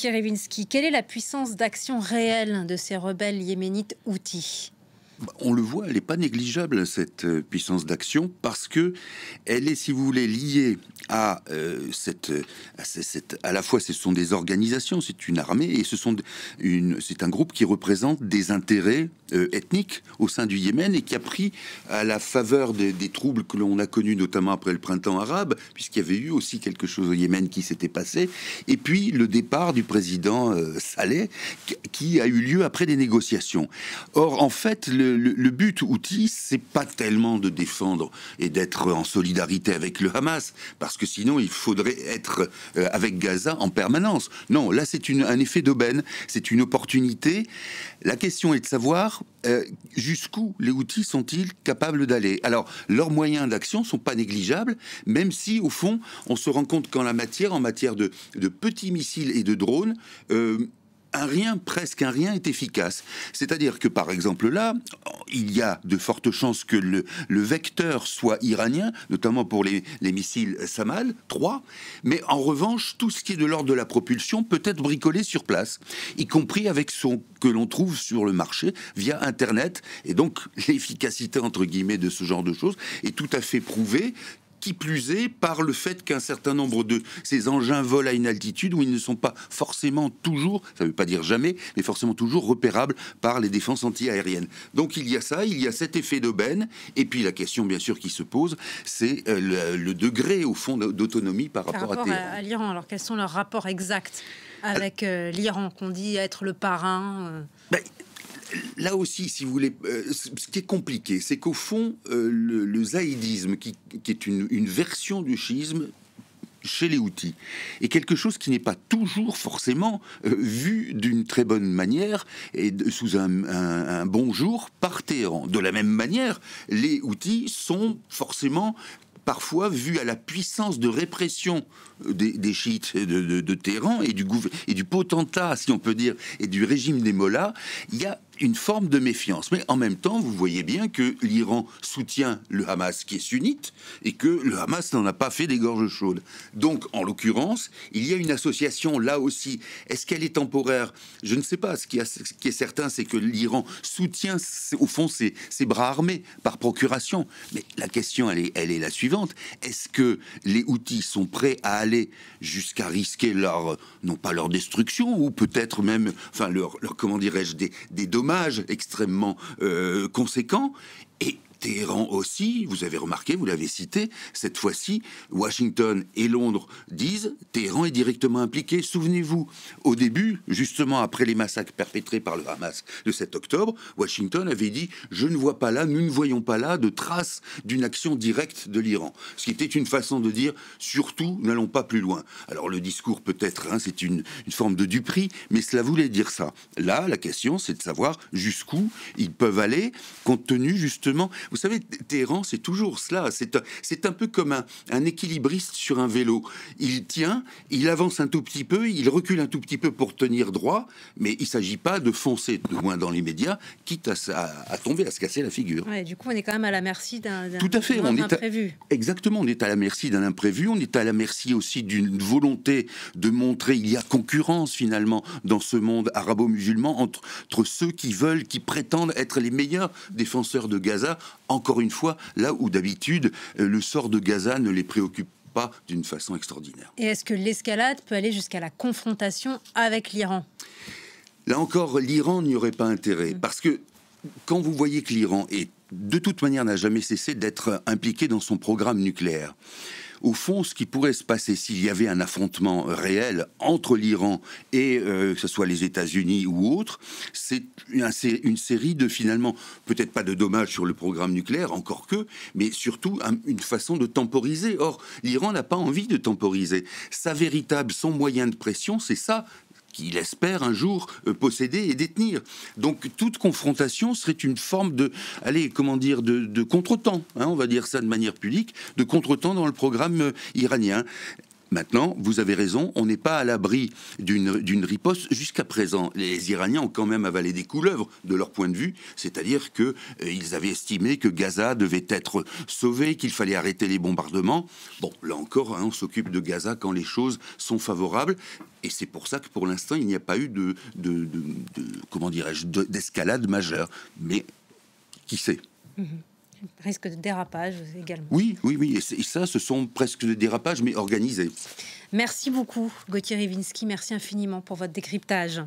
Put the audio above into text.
Kirivinsky, quelle est la puissance d'action réelle de ces rebelles yéménites outils on le voit, elle n'est pas négligeable, cette euh, puissance d'action, parce que elle est, si vous voulez, liée à, euh, cette, à à la fois, ce sont des organisations, c'est une armée, et ce sont une, c'est un groupe qui représente des intérêts euh, ethnique au sein du Yémen et qui a pris, à la faveur des, troubles que l'on a connus notamment après le printemps arabe, puisqu'il y avait eu aussi quelque chose au Yémen qui s'était passé, et puis le départ du président euh, Saleh qui a eu lieu après des négociations. Or, en fait, le, le, but outil, c'est pas tellement de défendre et d'être en solidarité avec le Hamas, parce que sinon il faudrait être euh, avec Gaza en permanence. Non, là c'est un effet d'aubaine, c'est une opportunité. La question est de savoir euh, jusqu'où les outils sont-ils capables d'aller. Alors, leurs moyens d'action ne sont pas négligeables, même si, au fond, on se rend compte qu'en la matière, en matière de, petits missiles et de drones, euh, un rien, presque un rien, est efficace. C'est-à-dire que, par exemple, là, il y a de fortes chances que le, vecteur soit iranien, notamment pour les, missiles Samal 3, mais en revanche, tout ce qui est de l'ordre de la propulsion peut être bricolé sur place, y compris avec son que l'on trouve sur le marché via Internet. Et donc, l'efficacité, entre guillemets, de ce genre de choses est tout à fait prouvée qui plus est par le fait qu'un certain nombre de ces engins volent à une altitude où ils ne sont pas forcément toujours, ça ne veut pas dire jamais, mais forcément toujours repérables par les défenses antiaériennes. Donc il y a ça, il y a cet effet d'aubaine, et puis la question bien sûr qui se pose, c'est euh, le, degré au fond d'autonomie par, rapport, à, l'Iran. Alors quels sont leurs rapports exacts avec euh, euh, l'Iran qu'on dit être le parrain ben, là aussi, si vous voulez, euh, ce qui est compliqué, c'est qu'au fond, euh, le, zaïdisme, qui, est une, version du schisme chez les outils, est quelque chose qui n'est pas toujours forcément euh, vu d'une très bonne manière et sous un, un bon jour par Téhéran. De la même manière, les outils sont forcément parfois vu à la puissance de répression euh, des, chiites de, Téhéran et du, et du potentat, si on peut dire, et du régime des Mollahs, il y a une forme de méfiance. Mais en même temps, vous voyez bien que l'Iran soutient le Hamas qui est sunnite et que le Hamas n'en a pas fait des gorges chaudes. Donc, en l'occurrence, il y a une association là aussi. Est-ce qu'elle est temporaire Je ne sais pas. Ce qui, ce qui est certain, c'est que l'Iran soutient, au fond, ses, bras armés par procuration. Mais la question, elle est, elle est la suivante. Est-ce que les outils sont prêts à aller jusqu'à risquer leur, non pas leur destruction, ou peut-être même, enfin, leur, leur comment dirais-je, des, des dommages extrêmement euh, conséquent et Téhéran aussi, vous avez remarqué, vous l'avez cité, cette fois-ci, Washington et Londres disent Téhéran est directement impliqué. Souvenez-vous, au début, justement après les massacres perpétrés par le Hamas de 7 octobre, Washington avait dit Je ne vois pas là, nous ne voyons pas là de traces d'une action directe de l'Iran. Ce qui était une façon de dire Surtout, n'allons pas plus loin. Alors le discours peut-être, hein, c'est une, une forme de duperie, mais cela voulait dire ça. Là, la question, c'est de savoir jusqu'où ils peuvent aller, compte tenu justement vous savez, Téhéran, c'est toujours cela. C'est un peu comme un, équilibriste sur un vélo. Il tient, il avance un tout petit peu, il recule un tout petit peu pour tenir droit, mais il ne s'agit pas de foncer, de loin dans les médias, quitte à, tomber, à se casser la figure. du coup, on est quand même à la merci d'un Tout à fait, on est imprévu. exactement, on est à la merci d'un imprévu, on est à la merci aussi d'une volonté de montrer qu'il y a concurrence finalement dans ce monde arabo-musulman entre, entre ceux qui veulent, qui prétendent être les meilleurs défenseurs de Gaza encore une fois, là où d'habitude, euh, le sort de Gaza ne les préoccupe pas d'une façon extraordinaire. Et est-ce que l'escalade peut aller jusqu'à la confrontation avec l'Iran Là encore, l'Iran n'y aurait pas intérêt. Mm. Parce que quand vous voyez que l'Iran est de toute manière n'a jamais cessé d'être impliqué dans son programme nucléaire au fond, ce qui pourrait se passer s'il y avait un affrontement réel entre l'Iran et euh, que ce soit les États-Unis ou autres, c'est une, série de finalement, peut-être pas de dommages sur le programme nucléaire, encore que, mais surtout une façon de temporiser. Or, l'Iran n'a pas envie de temporiser. Sa véritable, son moyen de pression, c'est ça qu'il espère un jour euh, posséder et détenir. Donc toute confrontation serait une forme de, allez, comment dire, de, contretemps, hein, on va dire ça de manière publique, de contretemps dans le programme euh, iranien. Maintenant, vous avez raison, on n'est pas à l'abri d'une riposte jusqu'à présent. Les Iraniens ont quand même avalé des couleuvres de leur point de vue, c'est-à-dire qu'ils euh, ils avaient estimé que Gaza devait être sauvé, qu'il fallait arrêter les bombardements. Bon, là encore, hein, on s'occupe de Gaza quand les choses sont favorables, et c'est pour ça que pour l'instant, il n'y a pas eu de, de, comment dirais-je, d'escalade majeure. Mais qui sait mm-hmm risque de dérapage également. Oui, oui, oui. Et, ça, ce sont presque des dérapages, mais organisés. Merci beaucoup, Gauthier Rivinski. Merci infiniment pour votre décryptage.